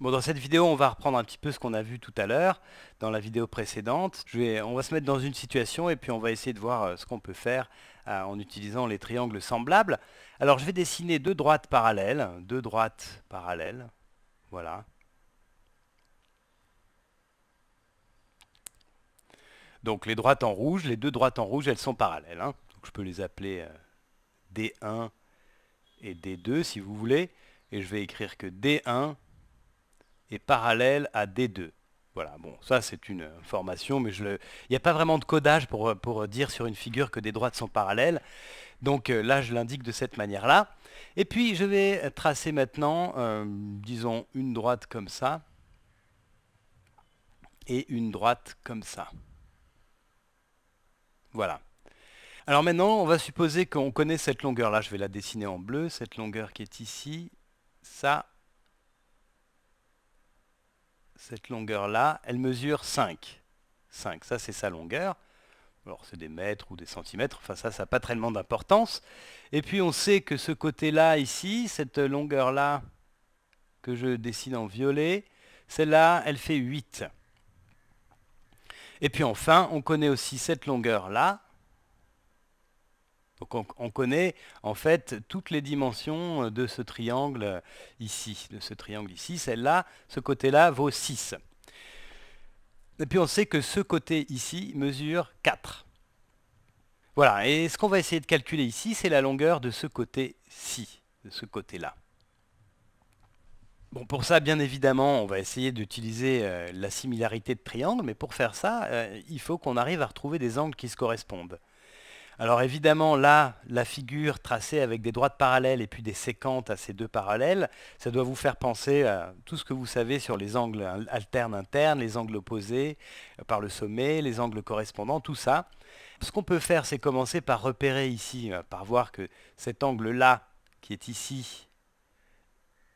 Bon, dans cette vidéo, on va reprendre un petit peu ce qu'on a vu tout à l'heure, dans la vidéo précédente. on va se mettre dans une situation et puis on va essayer de voir euh, ce qu'on peut faire euh, en utilisant les triangles semblables. Alors, je vais dessiner deux droites parallèles, deux droites parallèles, voilà. Donc, les droites en rouge, les deux droites en rouge, elles sont parallèles. Hein. Donc, je peux les appeler euh, D1 et D2 si vous voulez. Et je vais écrire que D1 est parallèle à D2. Voilà, bon, ça c'est une euh, formation, mais je le... il n'y a pas vraiment de codage pour, euh, euh, dire sur une figure que des droites sont parallèles. Donc là, je l'indique de cette manière-là. Et puis, je vais tracer maintenant, disons, une droite comme ça, et une droite comme ça. Voilà. Alors maintenant, on va supposer qu'on connaît cette longueur. Là, je vais la dessiner en bleu, cette longueur qui est ici, ça cette longueur-là, elle mesure 5. 5, ça c'est sa longueur. Alors c'est des mètres ou des centimètres, enfin ça, ça n'a pas tellement d'importance. Et puis on sait que ce côté-là ici, cette longueur-là que je dessine en violet, celle-là, elle fait 8. Et puis enfin, on connaît aussi cette longueur-là, donc on, connaît en fait toutes les dimensions euh, de ce triangle euh, ici, de ce triangle ici. Celle-là, ce côté-là vaut 6. Et puis on sait que ce côté ici mesure 4. Voilà, et ce qu'on va essayer de calculer ici, c'est la longueur de ce côté-ci, de ce côté-là. Bon, pour ça, bien évidemment, on va essayer d'utiliser euh, la similarité de triangle, mais pour faire ça, il faut qu'on arrive à retrouver des angles qui se correspondent. Alors évidemment, là, la figure tracée avec des droites parallèles et puis des séquentes à ces deux parallèles, ça doit vous faire penser à tout ce que vous savez sur les angles alternes internes, les angles opposés euh, par le sommet, les angles correspondants, tout ça. Ce qu'on peut faire, c'est commencer par repérer ici, euh, par voir que cet angle-là, qui est ici,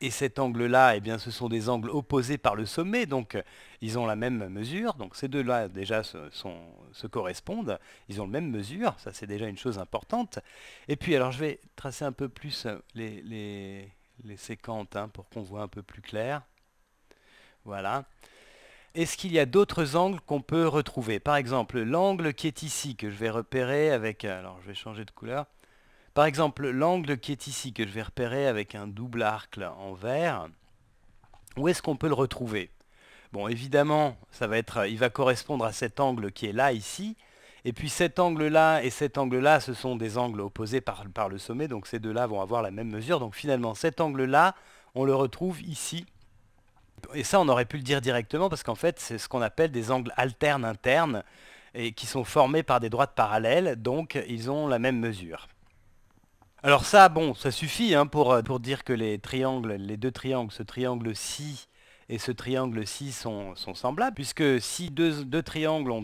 et cet angle-là, eh bien, ce sont des angles opposés par le sommet, donc euh, ils ont la même mesure. Donc ces deux-là déjà se, correspondent, ils ont la même mesure, ça c'est déjà une chose importante. Et puis alors je vais tracer un peu plus euh, les, les, séquentes hein, pour qu'on voit un peu plus clair. Voilà. Est-ce qu'il y a d'autres angles qu'on peut retrouver Par exemple, l'angle qui est ici, que je vais repérer avec... Euh, alors je vais changer de couleur. Par exemple, l'angle qui est ici, que je vais repérer avec un double arc en vert, où est-ce qu'on peut le retrouver Bon, évidemment, ça va être, il va correspondre à cet angle qui est là, ici. Et puis cet angle-là et cet angle-là, ce sont des angles opposés par, par le sommet, donc ces deux-là vont avoir la même mesure. Donc finalement, cet angle-là, on le retrouve ici. Et ça, on aurait pu le dire directement, parce qu'en fait, c'est ce qu'on appelle des angles alternes internes, et qui sont formés par des droites parallèles, donc ils ont la même mesure. Alors ça, bon, ça suffit hein, euh, pour, dire que les triangles, les deux triangles, ce triangle ci et ce triangle ci sont, semblables, puisque si deux, triangles ont,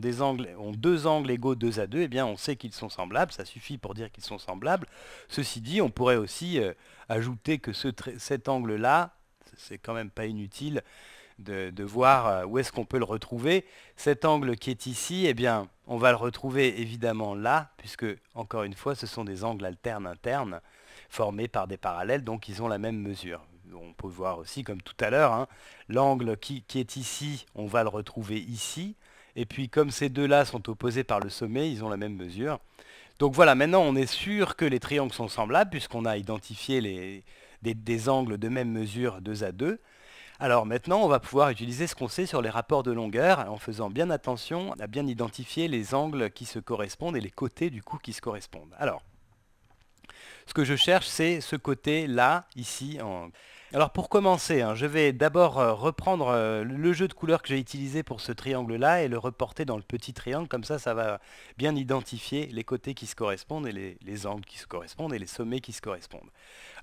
ont deux angles égaux deux à deux, eh bien on sait qu'ils sont semblables, ça suffit pour dire qu'ils sont semblables. Ceci dit, on pourrait aussi euh, ajouter que cet angle-là, c'est quand même pas inutile, de, voir euh, où est-ce qu'on peut le retrouver. Cet angle qui est ici, eh bien, on va le retrouver évidemment là, puisque, encore une fois, ce sont des angles alternes internes formés par des parallèles, donc ils ont la même mesure. On peut voir aussi, comme tout à l'heure, hein, l'angle qui, est ici, on va le retrouver ici. Et puis, comme ces deux-là sont opposés par le sommet, ils ont la même mesure. Donc voilà, maintenant on est sûr que les triangles sont semblables puisqu'on a identifié les, des, des, angles de même mesure 2 à 2. Alors maintenant, on va pouvoir utiliser ce qu'on sait sur les rapports de longueur en faisant bien attention à bien identifier les angles qui se correspondent et les côtés du coup qui se correspondent. Alors, ce que je cherche, c'est ce côté-là, ici, en alors pour commencer, hein, je vais d'abord euh, reprendre euh, le jeu de couleurs que j'ai utilisé pour ce triangle-là et le reporter dans le petit triangle, comme ça ça va bien identifier les côtés qui se correspondent et les, angles qui se correspondent et les sommets qui se correspondent.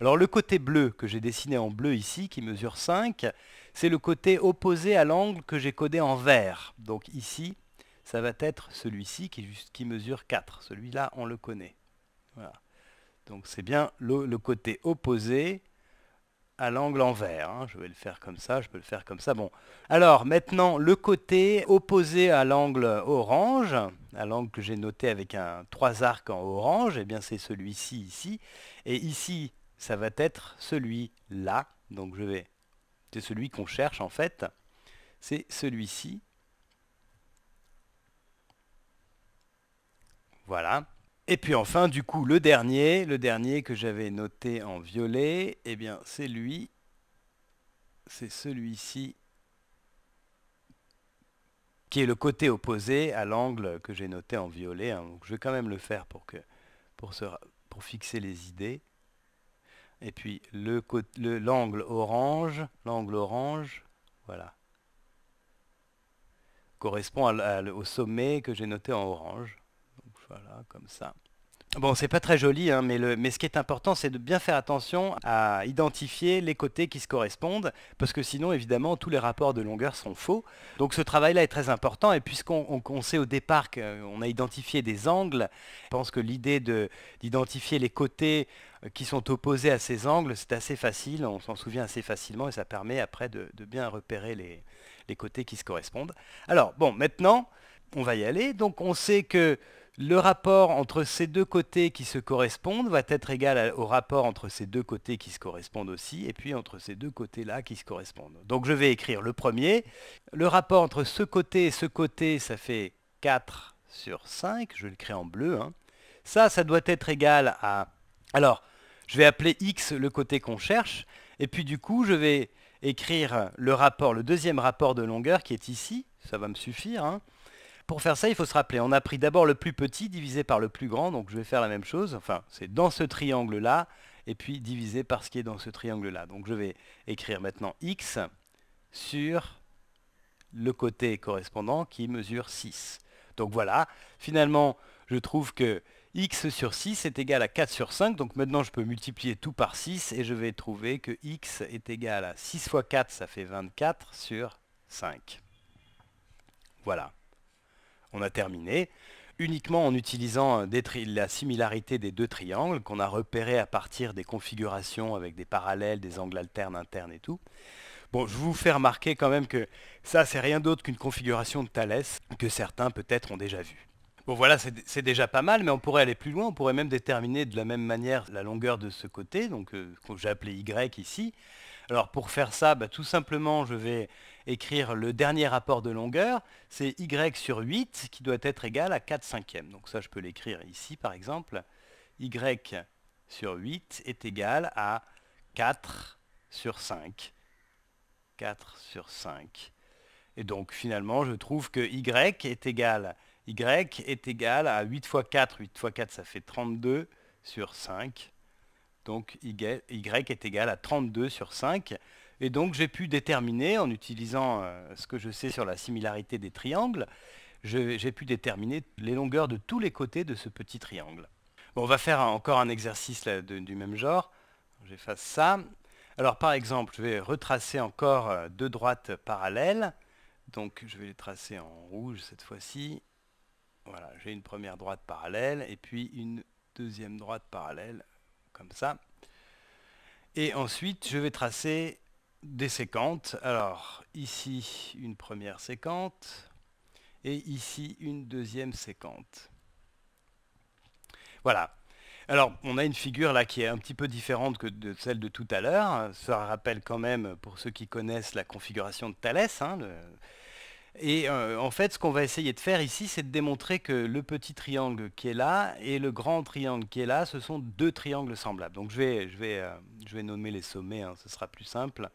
Alors le côté bleu que j'ai dessiné en bleu ici, qui mesure 5, c'est le côté opposé à l'angle que j'ai codé en vert. Donc ici, ça va être celui-ci qui, mesure 4. Celui-là, on le connaît. Donc c'est bien le côté opposé à l'angle envers. Hein. Je vais le faire comme ça, je peux le faire comme ça. Bon, alors maintenant le côté opposé à l'angle orange, à l'angle que j'ai noté avec un trois arcs en orange, et eh bien c'est celui-ci ici. Et ici, ça va être celui-là. Donc je vais, c'est celui qu'on cherche en fait. C'est celui-ci. Voilà. Et puis enfin, du coup, le dernier, le dernier que j'avais noté en violet, eh bien, c'est lui. C'est celui-ci qui est le côté opposé à l'angle que j'ai noté en violet. Hein. je vais quand même le faire pour, que, pour, pour fixer les idées. Et puis l'angle le, l'angle orange, l'angle orange, voilà, correspond au sommet que j'ai noté en orange. Voilà, comme ça. Bon, c'est pas très joli, hein, mais, le, mais ce qui est important, c'est de bien faire attention à identifier les côtés qui se correspondent, parce que sinon, évidemment, tous les rapports de longueur sont faux. Donc ce travail-là est très important, et puisqu'on sait au départ qu'on euh, a identifié des angles, je pense que l'idée d'identifier les côtés euh, qui sont opposés à ces angles, c'est assez facile, on s'en souvient assez facilement, et ça permet après de, bien repérer les, les, côtés qui se correspondent. Alors, bon, maintenant, on va y aller. Donc on sait que le rapport entre ces deux côtés qui se correspondent va être égal au rapport entre ces deux côtés qui se correspondent aussi, et puis entre ces deux côtés-là qui se correspondent. Donc je vais écrire le premier. Le rapport entre ce côté et ce côté, ça fait 4 sur 5. Je le créer en bleu. Hein. Ça, ça doit être égal à... Alors, je vais appeler x le côté qu'on cherche, et puis du coup, je vais écrire le rapport, le deuxième rapport de longueur qui est ici, ça va me suffire, hein. Pour faire ça, il faut se rappeler, on a pris d'abord le plus petit divisé par le plus grand, donc je vais faire la même chose, enfin c'est dans ce triangle-là, et puis divisé par ce qui est dans ce triangle-là. Donc je vais écrire maintenant x sur le côté correspondant qui mesure 6. Donc voilà, finalement, je trouve que x sur 6 est égal à 4 sur 5, donc maintenant je peux multiplier tout par 6, et je vais trouver que x est égal à 6 fois 4, ça fait 24 sur 5. Voilà on a terminé, uniquement en utilisant la similarité des deux triangles qu'on a repéré à partir des configurations avec des parallèles, des angles alternes, internes et tout. Bon, je vous fais remarquer quand même que ça, c'est rien d'autre qu'une configuration de Thalès que certains peut-être ont déjà vue. Bon voilà, c'est déjà pas mal, mais on pourrait aller plus loin, on pourrait même déterminer de la même manière la longueur de ce côté, donc euh, que j'ai appelé Y ici. Alors pour faire ça, bah, tout simplement je vais écrire le dernier rapport de longueur, c'est Y sur 8 qui doit être égal à 4 cinquièmes. Donc ça je peux l'écrire ici par exemple, Y sur 8 est égal à 4 sur 5. 4 sur 5. Et donc finalement je trouve que Y est égal à y est égal à 8 fois 4. 8 fois 4, ça fait 32 sur 5. Donc y est égal à 32 sur 5. Et donc j'ai pu déterminer, en utilisant euh, ce que je sais sur la similarité des triangles, j'ai pu déterminer les longueurs de tous les côtés de ce petit triangle. on va faire encore un exercice du même genre. J'efface ça. Alors par exemple, je vais retracer encore euh, deux droites parallèles. Donc je vais les tracer en rouge cette fois-ci. Voilà, j'ai une première droite parallèle et puis une deuxième droite parallèle, comme ça. Et ensuite, je vais tracer des séquentes. Alors, ici, une première séquente et ici, une deuxième séquente. Voilà. Alors, on a une figure là qui est un petit peu différente que de celle de tout à l'heure. Ça rappelle quand même, pour ceux qui connaissent la configuration de Thalès, hein, et euh, en fait, ce qu'on va essayer de faire ici, c'est de démontrer que le petit triangle qui est là et le grand triangle qui est là, ce sont deux triangles semblables. Donc je vais, euh, nommer les sommets, hein, ce sera plus simple.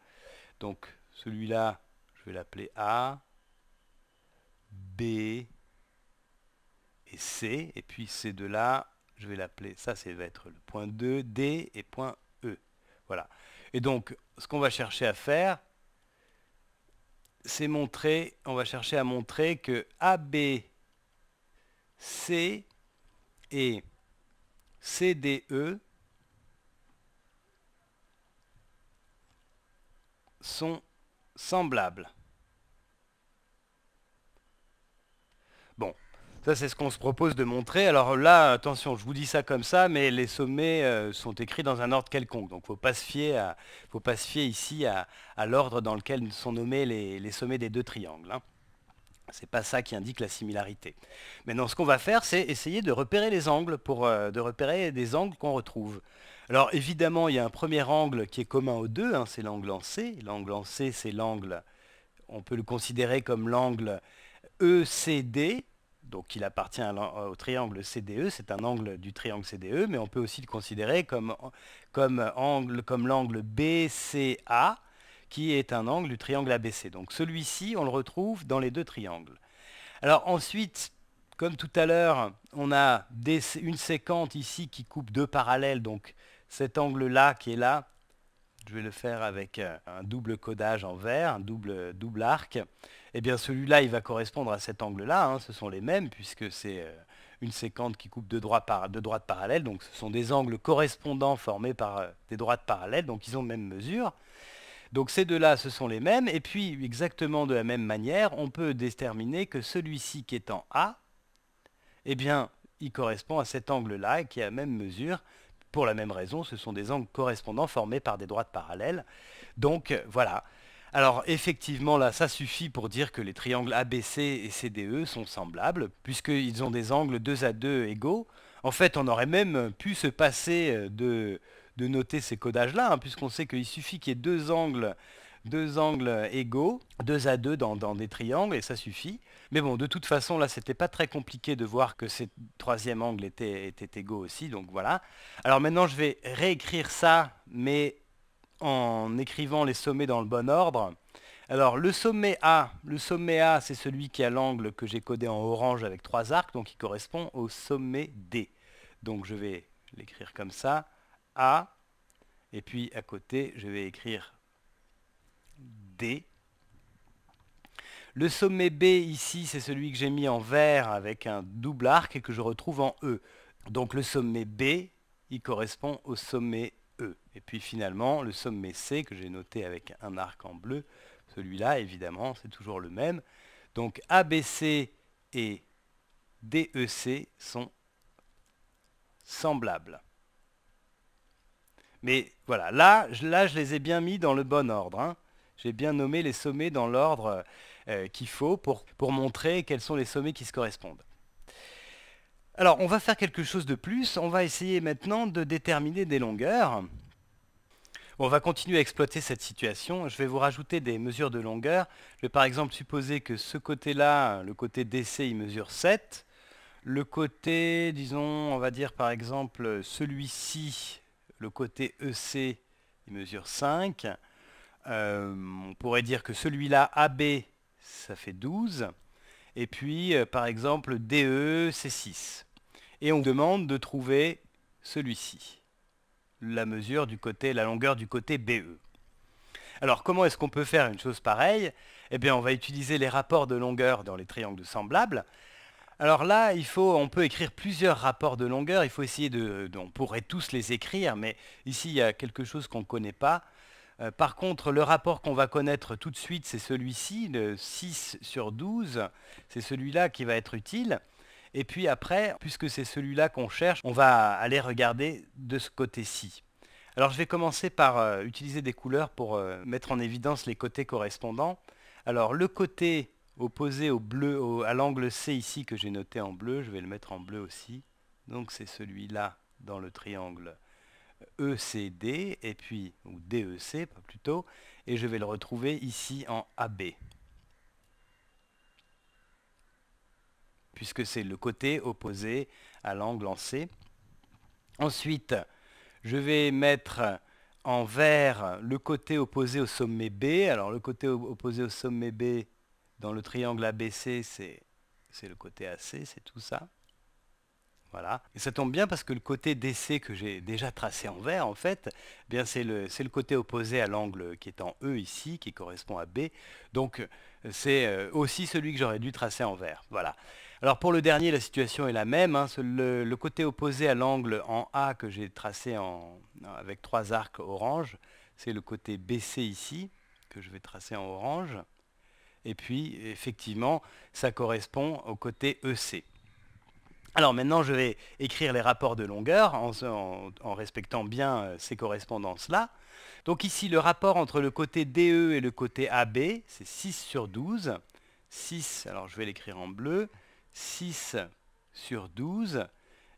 Donc celui-là, je vais l'appeler A, B et C. Et puis ces deux-là, je vais l'appeler, ça, ça va être le point 2, D et point E. Voilà. Et donc, ce qu'on va chercher à faire, c'est montrer, on va chercher à montrer que AB, C et CDE sont semblables. Bon, ça, c'est ce qu'on se propose de montrer. Alors là, attention, je vous dis ça comme ça, mais les sommets euh, sont écrits dans un ordre quelconque. Donc, il ne faut pas se fier ici à, l'ordre dans lequel sont nommés les, sommets des deux triangles. Hein. Ce n'est pas ça qui indique la similarité. Maintenant, ce qu'on va faire, c'est essayer de repérer les angles, pour, euh, de repérer des angles qu'on retrouve. Alors évidemment, il y a un premier angle qui est commun aux deux, hein, c'est l'angle en C. L'angle en C, c'est l'angle, on peut le considérer comme l'angle ECD, donc il appartient euh, au triangle CDE, c'est un angle du triangle CDE, mais on peut aussi le considérer comme, euh, angle, comme l'angle BCA, qui est un angle du triangle ABC. Donc celui-ci, on le retrouve dans les deux triangles. Alors ensuite, comme tout à l'heure, on a une séquente ici qui coupe deux parallèles, donc cet angle-là qui est là, je vais le faire avec euh, un double codage en vert, un double, double arc eh bien celui-là, il va correspondre à cet angle-là. Hein. Ce sont les mêmes, puisque c'est euh, une séquente qui coupe deux, droites parallèles. Donc ce sont des angles correspondants formés par euh, des droites parallèles. Donc ils ont même mesure. Donc ces deux-là, ce sont les mêmes. Et puis, exactement de la même manière, on peut déterminer que celui-ci qui est en A, eh bien, il correspond à cet angle-là qui a la même mesure. Pour la même raison, ce sont des angles correspondants formés par des droites parallèles. Donc euh, voilà, alors effectivement, là, ça suffit pour dire que les triangles ABC et CDE sont semblables, puisqu'ils ont des angles 2 à 2 égaux. En fait, on aurait même pu se passer euh, de, de noter ces codages-là, hein, puisqu'on sait qu'il suffit qu'il y ait deux angles deux angles égaux, deux à deux dans, des triangles, et ça suffit. Mais bon, de toute façon, là, c'était pas très compliqué de voir que ces troisième angle étaient égaux aussi, donc voilà. Alors maintenant, je vais réécrire ça, mais en écrivant les sommets dans le bon ordre. Alors le sommet A, le sommet A c'est celui qui a l'angle que j'ai codé en orange avec trois arcs, donc il correspond au sommet D. Donc je vais l'écrire comme ça, A, et puis à côté je vais écrire D. Le sommet B ici c'est celui que j'ai mis en vert avec un double arc et que je retrouve en E. Donc le sommet B, il correspond au sommet et puis finalement, le sommet C que j'ai noté avec un arc en bleu, celui-là, évidemment, c'est toujours le même. Donc ABC et DEC sont semblables. Mais voilà, là, je, les ai bien mis dans le bon ordre. Hein. J'ai bien nommé les sommets dans l'ordre euh, qu'il faut pour, pour montrer quels sont les sommets qui se correspondent. Alors, on va faire quelque chose de plus. On va essayer maintenant de déterminer des longueurs. On va continuer à exploiter cette situation. Je vais vous rajouter des mesures de longueur. Je vais par exemple supposer que ce côté-là, le côté DC, il mesure 7. Le côté, disons, on va dire par exemple celui-ci, le côté EC, il mesure 5. Euh, on pourrait dire que celui-là, AB, ça fait 12. Et puis, euh, par exemple, DE, c'est 6. Et on demande de trouver celui-ci la mesure du côté, la longueur du côté BE. Alors comment est-ce qu'on peut faire une chose pareille Eh bien on va utiliser les rapports de longueur dans les triangles semblables. Alors là, il faut, on peut écrire plusieurs rapports de longueur, il faut essayer de, on pourrait tous les écrire, mais ici il y a quelque chose qu'on ne connaît pas. Euh, par contre, le rapport qu'on va connaître tout de suite, c'est celui-ci, le 6 sur 12, c'est celui-là qui va être utile. Et puis après, puisque c'est celui-là qu'on cherche, on va aller regarder de ce côté-ci. Alors je vais commencer par euh, utiliser des couleurs pour euh, mettre en évidence les côtés correspondants. Alors le côté opposé au bleu, à l'angle C ici que j'ai noté en bleu, je vais le mettre en bleu aussi. Donc c'est celui-là dans le triangle ECD, et puis, ou DEC plutôt, et je vais le retrouver ici en AB. puisque c'est le côté opposé à l'angle en C. Ensuite, je vais mettre en vert le côté opposé au sommet B. Alors le côté opposé au sommet B dans le triangle ABC, c'est le côté AC, c'est tout ça. Voilà. Et ça tombe bien parce que le côté DC que j'ai déjà tracé en vert, en fait, eh c'est le, le, côté opposé à l'angle qui est en E ici, qui correspond à B. Donc c'est euh, aussi celui que j'aurais dû tracer en vert. Voilà. Alors pour le dernier, la situation est la même. Hein. Le, côté opposé à l'angle en A que j'ai tracé avec trois arcs orange, c'est le côté BC ici, que je vais tracer en orange. Et puis, effectivement, ça correspond au côté EC. Alors maintenant, je vais écrire les rapports de longueur en, en respectant bien euh, ces correspondances-là. Donc ici, le rapport entre le côté DE et le côté AB, c'est 6 sur 12. 6, alors je vais l'écrire en bleu, 6 sur 12,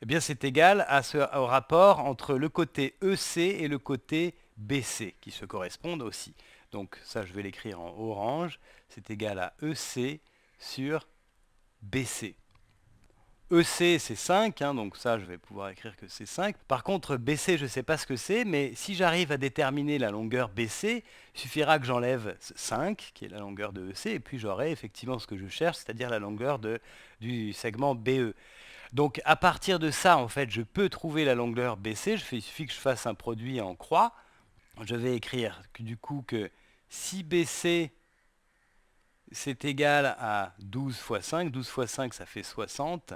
eh bien c'est égal au rapport entre le côté EC et le côté BC, qui se correspondent aussi. Donc ça, je vais l'écrire en orange. C'est égal à EC sur BC. EC c'est 5, hein, donc ça je vais pouvoir écrire que c'est 5. Par contre BC je ne sais pas ce que c'est, mais si j'arrive à déterminer la longueur BC, il suffira que j'enlève 5, qui est la longueur de EC, et puis j'aurai effectivement ce que je cherche, c'est-à-dire la longueur du segment BE. Donc à partir de ça, en fait, je peux trouver la longueur BC, il suffit que je fasse un produit en croix. Je vais écrire du coup que si BC c'est égal à 12 fois 5, 12 fois 5 ça fait 60,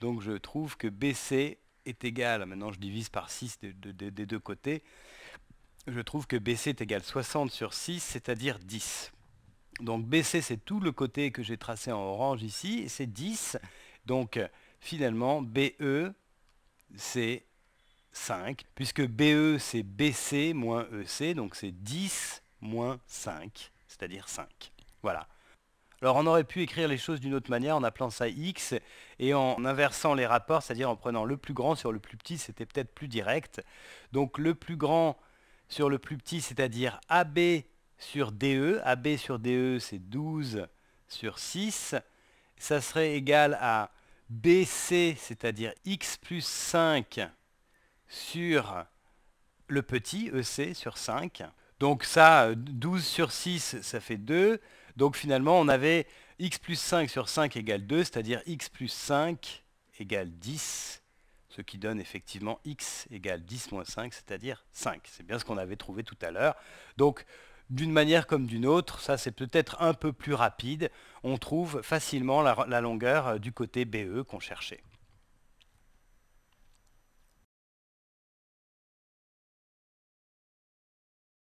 donc je trouve que BC est égal, maintenant je divise par 6 des deux côtés, je trouve que BC est égal 60 sur 6, c'est-à-dire 10. Donc BC c'est tout le côté que j'ai tracé en orange ici, c'est 10. Donc finalement BE c'est 5, puisque BE c'est BC moins EC, donc c'est 10 moins 5, c'est-à-dire 5. Voilà. Alors on aurait pu écrire les choses d'une autre manière en appelant ça x et en inversant les rapports, c'est-à-dire en prenant le plus grand sur le plus petit, c'était peut-être plus direct. Donc le plus grand sur le plus petit, c'est-à-dire AB sur DE. AB sur DE, c'est 12 sur 6. Ça serait égal à BC, c'est-à-dire x plus 5 sur le petit, EC sur 5. Donc ça, 12 sur 6, ça fait 2. Donc finalement, on avait x plus 5 sur 5 égale 2, c'est-à-dire x plus 5 égale 10, ce qui donne effectivement x égale 10 moins 5, c'est-à-dire 5. C'est bien ce qu'on avait trouvé tout à l'heure. Donc d'une manière comme d'une autre, ça c'est peut-être un peu plus rapide, on trouve facilement la, longueur euh, du côté BE qu'on cherchait.